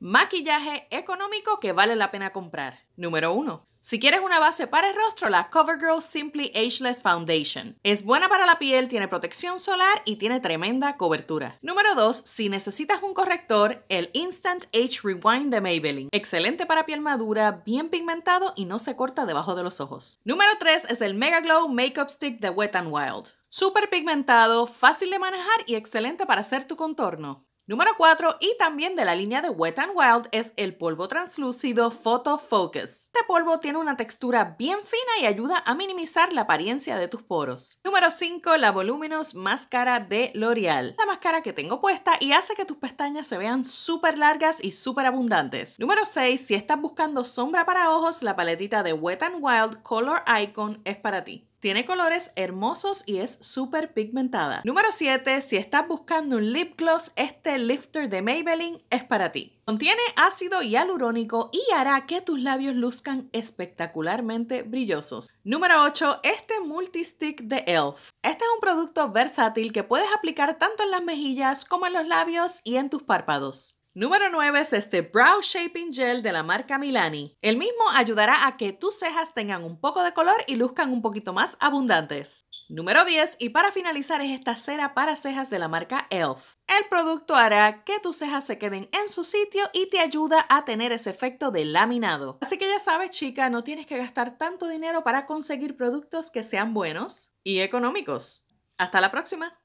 Maquillaje económico que vale la pena comprar. Número 1. Si quieres una base para el rostro, la CoverGirl Simply Ageless Foundation. Es buena para la piel, tiene protección solar y tiene tremenda cobertura. Número 2. Si necesitas un corrector, el Instant Age Rewind de Maybelline. Excelente para piel madura, bien pigmentado y no se corta debajo de los ojos. Número 3 es el Mega Glow Makeup Stick de Wet n Wild. Súper pigmentado, fácil de manejar y excelente para hacer tu contorno. Número 4 y también de la línea de Wet n Wild es el polvo translúcido Photo Focus. Este polvo tiene una textura bien fina y ayuda a minimizar la apariencia de tus poros. Número 5, la Voluminous Máscara de L'Oreal. La máscara que tengo puesta y hace que tus pestañas se vean súper largas y súper abundantes. Número 6, si estás buscando sombra para ojos, la paletita de Wet n Wild Color Icon es para ti. Tiene colores hermosos y es súper pigmentada. Número 7. Si estás buscando un lip gloss, este lifter de Maybelline es para ti. Contiene ácido hialurónico y hará que tus labios luzcan espectacularmente brillosos. Número 8. Este multi-stick de ELF. Este es un producto versátil que puedes aplicar tanto en las mejillas como en los labios y en tus párpados. Número 9 es este Brow Shaping Gel de la marca Milani. El mismo ayudará a que tus cejas tengan un poco de color y luzcan un poquito más abundantes. Número 10 y para finalizar es esta cera para cejas de la marca ELF. El producto hará que tus cejas se queden en su sitio y te ayuda a tener ese efecto de laminado. Así que ya sabes chica, no tienes que gastar tanto dinero para conseguir productos que sean buenos y económicos. Hasta la próxima.